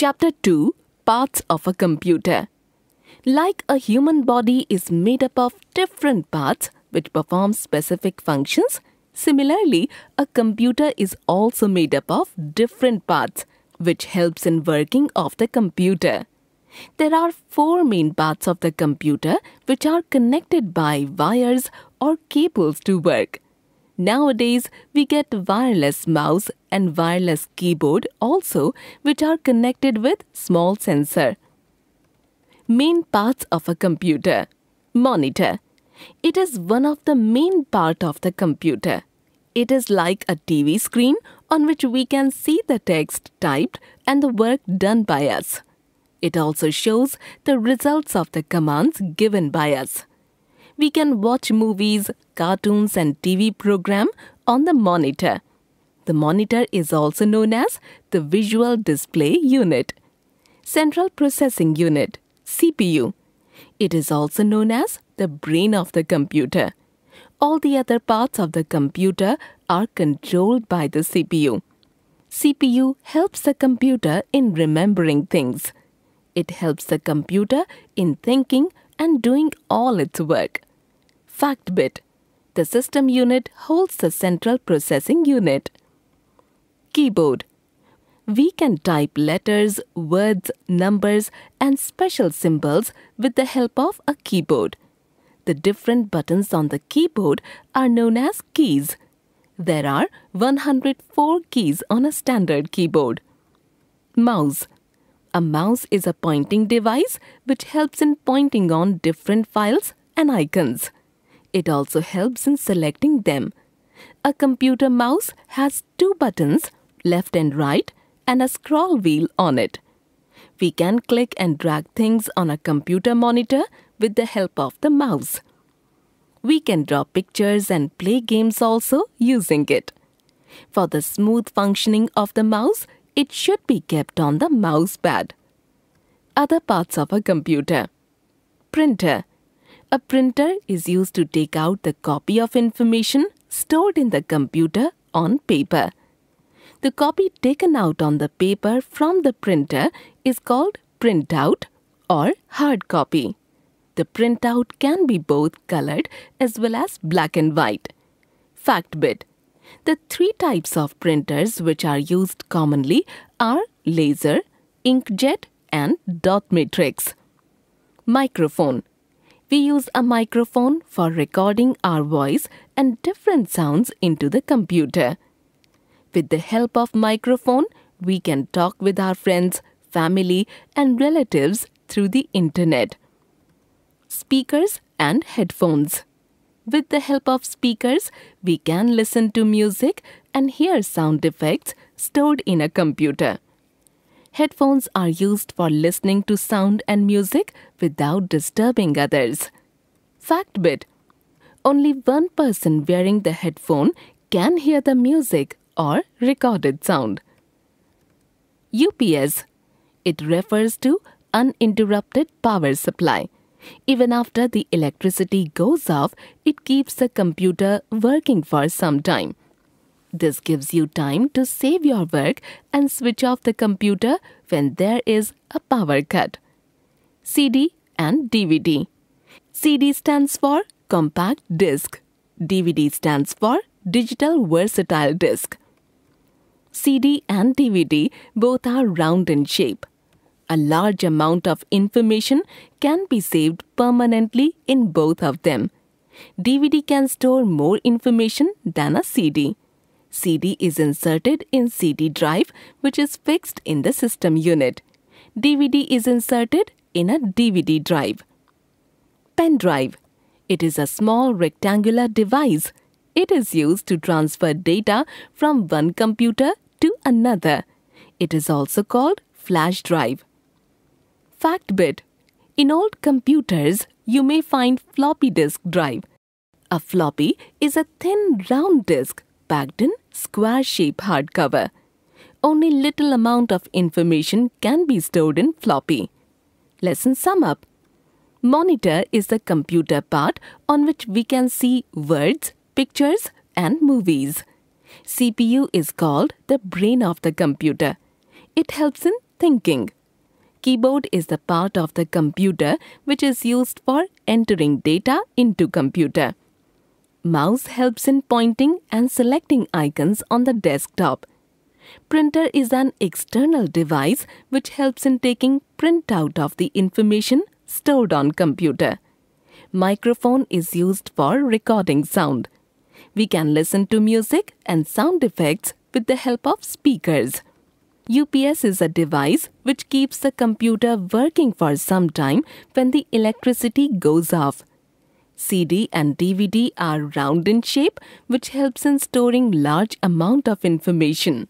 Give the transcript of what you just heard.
Chapter 2 Parts of a Computer Like a human body is made up of different parts which perform specific functions, similarly, a computer is also made up of different parts which helps in working of the computer. There are four main parts of the computer which are connected by wires or cables to work. Nowadays, we get wireless mouse and wireless keyboard also which are connected with small sensor. Main parts of a computer. Monitor. It is one of the main part of the computer. It is like a TV screen on which we can see the text typed and the work done by us. It also shows the results of the commands given by us we can watch movies, cartoons and TV program on the monitor. The monitor is also known as the Visual Display Unit, Central Processing Unit, CPU. It is also known as the brain of the computer. All the other parts of the computer are controlled by the CPU. CPU helps the computer in remembering things. It helps the computer in thinking and doing all its work. Fact bit: The system unit holds the central processing unit. Keyboard. We can type letters, words, numbers and special symbols with the help of a keyboard. The different buttons on the keyboard are known as keys. There are 104 keys on a standard keyboard. Mouse a mouse is a pointing device which helps in pointing on different files and icons. It also helps in selecting them. A computer mouse has two buttons, left and right, and a scroll wheel on it. We can click and drag things on a computer monitor with the help of the mouse. We can draw pictures and play games also using it. For the smooth functioning of the mouse, it should be kept on the mouse pad. Other parts of a computer. Printer a printer is used to take out the copy of information stored in the computer on paper. The copy taken out on the paper from the printer is called printout or hard copy. The printout can be both colored as well as black and white. Fact bit The three types of printers which are used commonly are laser, inkjet, and dot matrix. Microphone we use a microphone for recording our voice and different sounds into the computer. With the help of microphone, we can talk with our friends, family and relatives through the internet. Speakers and headphones. With the help of speakers, we can listen to music and hear sound effects stored in a computer headphones are used for listening to sound and music without disturbing others. Fact bit Only one person wearing the headphone can hear the music or recorded sound. UPS It refers to uninterrupted power supply. Even after the electricity goes off, it keeps the computer working for some time. This gives you time to save your work and switch off the computer when there is a power cut. CD and DVD. CD stands for compact disc. DVD stands for digital versatile disc. CD and DVD both are round in shape. A large amount of information can be saved permanently in both of them. DVD can store more information than a CD. CD is inserted in CD drive which is fixed in the system unit. DVD is inserted in a DVD drive. Pen drive. It is a small rectangular device. It is used to transfer data from one computer to another. It is also called flash drive. Fact bit. In old computers, you may find floppy disk drive. A floppy is a thin round disk packed in square shape hardcover. Only little amount of information can be stored in floppy. Lesson sum up. Monitor is the computer part on which we can see words, pictures and movies. CPU is called the brain of the computer. It helps in thinking. Keyboard is the part of the computer which is used for entering data into computer. Mouse helps in pointing and selecting icons on the desktop. Printer is an external device which helps in taking printout of the information stored on computer. Microphone is used for recording sound. We can listen to music and sound effects with the help of speakers. UPS is a device which keeps the computer working for some time when the electricity goes off. CD and DVD are round in shape, which helps in storing large amount of information.